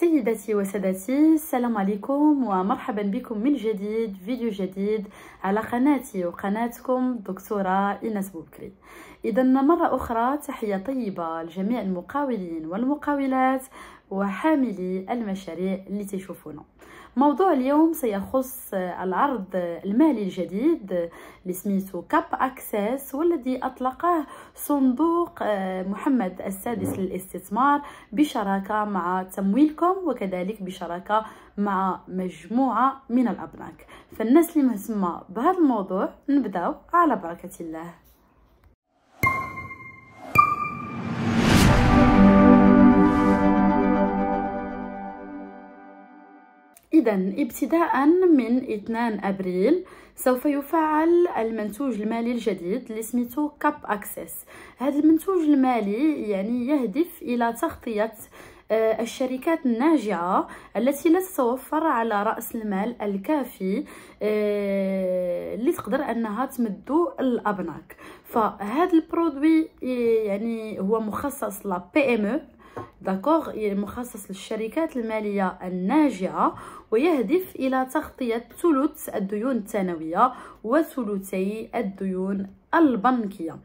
سيداتي وسادتي السلام عليكم ومرحبا بكم من جديد فيديو جديد على قناتي وقناتكم دكتورة إيناس بوبكري إذا مرة أخرى تحية طيبة لجميع المقاولين والمقاولات وحاملي المشاريع اللي تيشوفونا موضوع اليوم سيخص العرض المالي الجديد اللي سميته كاب أكسس والذي أطلقه صندوق آه، محمد السادس نعم. للاستثمار بشراكة مع تمويلكم وكذلك بشراكة مع مجموعة من الأبناك فالناس اللي مهتمة بهذا الموضوع نبداو على بركة الله إذا ابتداء من 2 أبريل سوف يفعل المنتوج المالي الجديد اللي سميتو كاب أكسس هذا المنتوج المالي يعني يهدف إلى تغطية آه، الشركات الناجعة التي لا تتوفر على رأس المال الكافي اللي آه، تقدر أنها تمدو الأبناك فهذا البرودوي آه، يعني هو مخصص لبي ام داكوغ مخصص للشركات المالية الناجعة ويهدف إلى تغطية ثلث الديون الثانوية وثلثي الديون البنكية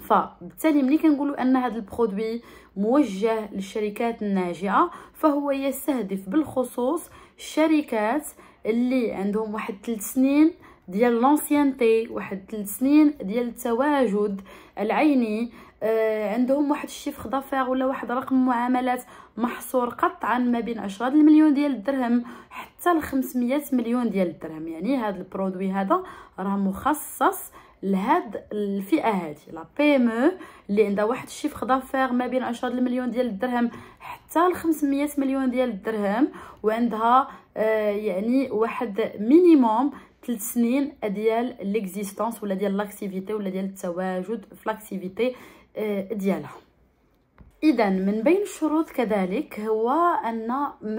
فبالتالي ملي كنقولوا ان هذا البرودوي موجه للشركات الناجعه فهو يستهدف بالخصوص الشركات اللي عندهم واحد 3 سنين ديال لونسيانتي واحد 3 سنين ديال التواجد العيني آه، عندهم واحد الشيفخ دافير ولا واحد رقم معاملات محصور قطعا ما بين 10 المليون ديال الدرهم حتى ل 500 مليون ديال الدرهم يعني هذا البرودوي هذا راه مخصص لهاد الفئه هذه لا بي ام e اللي عندها واحد الشيفخ دافير ما بين 10 المليون ديال الدرهم حتى ل 500 مليون ديال الدرهم وعندها آه يعني واحد مينيموم ثلاث سنين ديال ليكزيستونس ولا ديال لاكتيفيتي ولا ديال التواجد في لاكتيفيتي آه، ديالها اذا من بين الشروط كذلك هو ان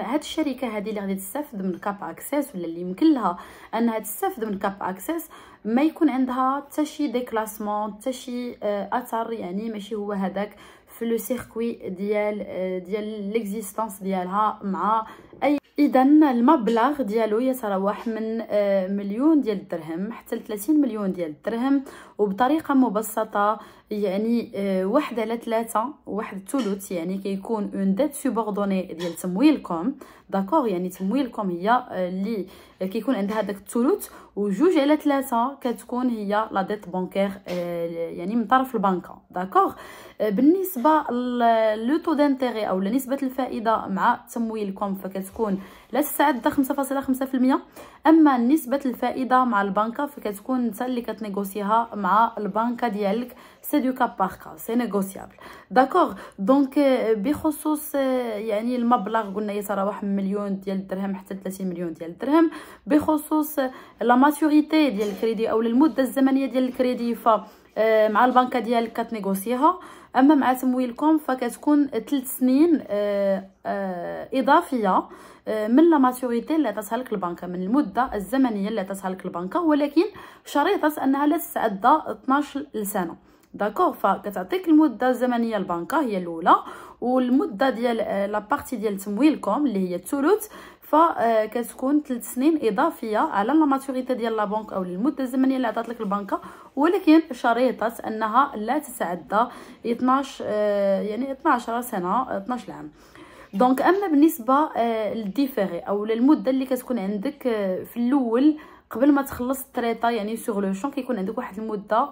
هاد الشركه هذه اللي غادي تستافد من كاب اكسس ولا اللي يمكن لها انها تستافد من كاب اكسس ما يكون عندها حتى شي ديكلاسمون حتى شي اثر آه، يعني ماشي هو هذاك في لو سيركوي ديال آه، ديال ليكزيستانس ديالها مع اي اذا المبلغ ديالو يتراوح من آه، مليون ديال الدرهم حتى ل 30 مليون ديال الدرهم وبطريقه مبسطه يعني آه، واحد على ثلاثة واحد الثلث يعني كيكون اون ديت سوبوردوني ديال تمويلكم داكوغ يعني تمويلكم هي آه، اللي كيكون عندها داك الثلث وجوج على ثلاثة كتكون هي لا ديت بونكير يعني من طرف البنكه داكوغ بالنسبه لو تو دانتيغي او نسبه الفائده مع تمويلكم فكتكون لا تستعد 5.5% اما نسبه الفائده مع البنكه فكتكون انت اللي كتنيغوسيها مع البنكه ديالك سي دو كاب باغ كا سي نيغوسيابل داكوغ دونك بخصوص آه، يعني المبلغ قلنا يتراوح من مليون ديال الدرهم حتى 30 مليون ديال الدرهم بخصوص لا آه، ماتوريتي ديال الكريدي او المده الزمنيه ديال الكريدي ف آه، مع البنكه ديالك كتنيغوسيها اما مع تمويلكم فكتكون 3 سنين آه، آه، اضافيه من لا ماتوريتي اللي عطاتها لك البنكه من المده الزمنيه اللي عطاتها لك البنكه ولكن شريطه انها لا تتعدى 12 سنه داكوغ فكتعطيك المده الزمنيه البنكه هي الاولى والمده ديال بارتي ديال تمويلكم اللي هي الثلث فكتكون آه، 3 سنين اضافيه على لا ماتوريتي ديال لا بنك او المده الزمنيه اللي عطات لك البنكه ولكن شريطه انها لا تتعدى 12 آه، يعني 12 سنه 12 عام دونك اما بالنسبه آه، للديفيري او للمده اللي كتكون عندك في الاول قبل ما تخلص التريطه يعني سوغ لو شون كيكون عندك واحد المده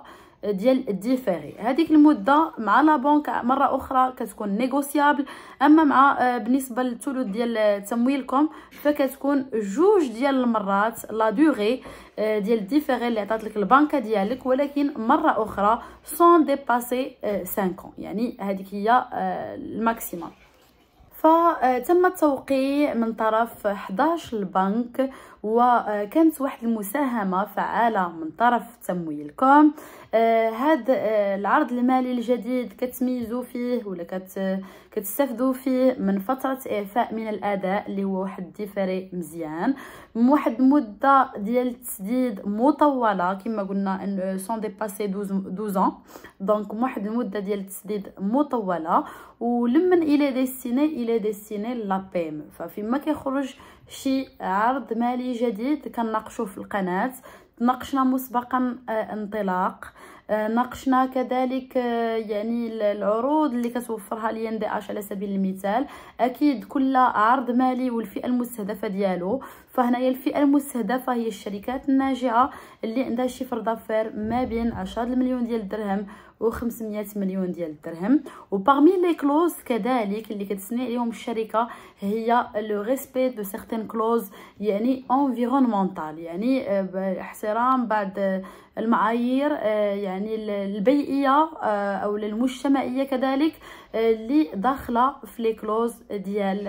ديال الديفيري هذيك المده مع لا بنك مره اخرى كتكون نيغوسيابل اما مع آه، بالنسبه للثلث ديال تمويلكم فكتكون جوج ديال المرات لا دوغي آه، ديال الديفيري اللي عطات لك البنكه ديالك ولكن مره اخرى سون ديباسي 5 يعني هذيك هي آه، الماكسيموم فتم التوقيع من طرف 11 البنك وكانت واحد المساهمة فعالة من طرف تمويلكم هذا آه، آه، العرض المالي الجديد كتميزوا فيه ولا كتستفدوا فيه من فترة إعفاء من الأداء اللي هو واحد الديفري مزيان من واحد مدة ديال التسديد مطولة كما قلنا ان سون دوز 12 دونك واحد المدة ديال التسديد مطولة ولمن الى ديستيني الى ديستيني لا بيم ففيما كيخرج شي عرض مالي جديد كنناقشوا في القناه ناقشنا مسبقا آه، انطلاق آه، ناقشنا كذلك آه، يعني العروض اللي كتوفرها لي ان دي اش على سبيل المثال اكيد كل عرض مالي والفئه المستهدفه ديالو فهنايا الفئه المستهدفه هي الشركات الناجعه اللي عندها شيفر دافير ما بين 10 مليون ديال الدرهم و500 مليون ديال الدرهم وبارمي لي كلوز كذلك اللي كتسني عليهم الشركه هي لو ريسبي دو سيغتين كلوز يعني انفيرونمونتال يعني آه، احترام بعض المعايير آه، يعني البيئيه آه، او المجتمعيه كذلك آه، اللي داخله في لي كلوز ديال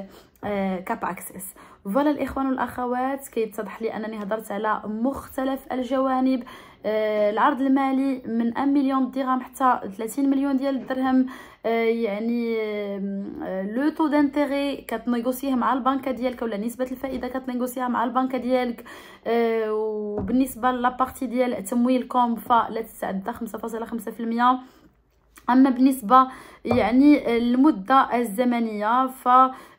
كاب آه، اكسس فوالا الاخوان والاخوات كيتضح لي انني هضرت على مختلف الجوانب آه، العرض المالي من 1 مليون درهم حتى 30 مليون ديال الدرهم يعني لو تو دانتيغي كتنيغوسيه مع البنكه ديالك ولا نسبه الفائده كتنيغوسيها مع البنكه ديالك وبالنسبه لابارتي ديال تمويلكم فلا تتعدى 5.5% اما بالنسبه يعني المده الزمنيه ف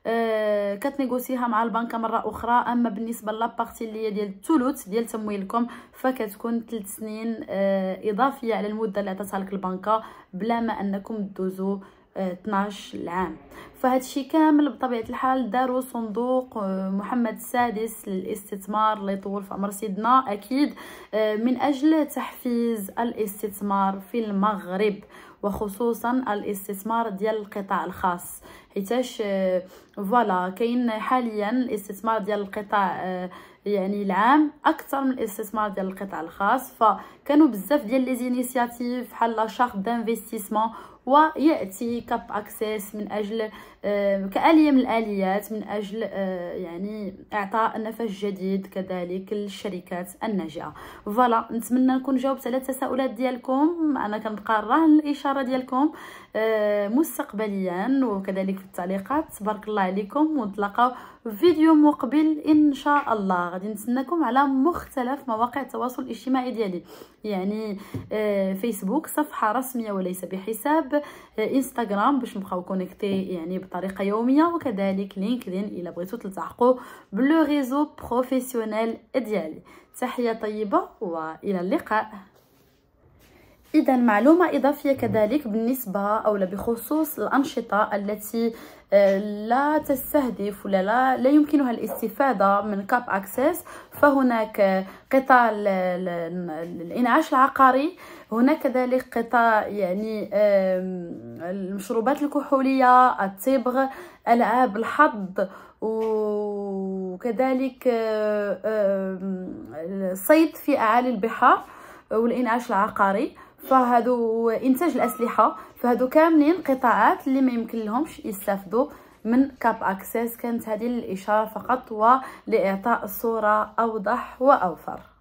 آه، كتنيغوسيها مع البنكه مره اخرى اما بالنسبه لابارتي اللي هي ديال الثلث ديال تمويلكم فكتكون 3 سنين آه، اضافيه على المده اللي عطاتها لك البنكه بلا ما انكم دوزو 12 آه، عام فهذا الشيء كامل بطبيعه الحال داروا صندوق محمد السادس للاستثمار اللي يطول في عمر سيدنا اكيد من اجل تحفيز الاستثمار في المغرب وخصوصا الاستثمار ديال القطاع الخاص حيتاش آه، فوالا كاين حاليا الاستثمار ديال القطاع آه، يعني العام اكثر من الاستثمار ديال القطاع الخاص فكانوا بزاف ديال لي زينيسياتيف بحال لا شارت دانفستيسمون وياتي كاب اكسس من اجل آه، كاليه من الاليات من اجل آه، يعني اعطاء نفس جديد كذلك للشركات الناجحه فوالا نتمنى نكون جاوبت على التساؤلات ديالكم انا كنبقى راهن الاشاره ديالكم آه، مستقبليا وكذلك في التعليقات تبارك الله عليكم ونتلاقاو فيديو مقبل ان شاء الله غادي نتسناكم على مختلف مواقع التواصل الاجتماعي ديالي يعني فيسبوك آه، صفحه رسميه وليس بحساب انستغرام آه، باش نبقاو كونيكتي يعني بطريقه يوميه وكذلك لينكدين الى بغيتو تلتحقوا بلو ريزو بروفيسيونيل ديالي تحيه طيبه والى اللقاء إذا معلومة إضافية كذلك بالنسبة أو بخصوص الأنشطة التي آه، لا تستهدف ولا لا, لا يمكنها الاستفادة من كاب أكسس فهناك قطاع الإنعاش العقاري هناك كذلك قطاع يعني المشروبات الكحولية التبغ ألعاب الحظ وكذلك آه، الصيد في أعالي البحار والإنعاش العقاري فهادو انتاج الاسلحه فهادو كاملين قطاعات اللي ما يمكن لهمش يستافدوا من كاب اكسس كانت هذه الاشاره فقط ولاعطاء صوره اوضح واوفر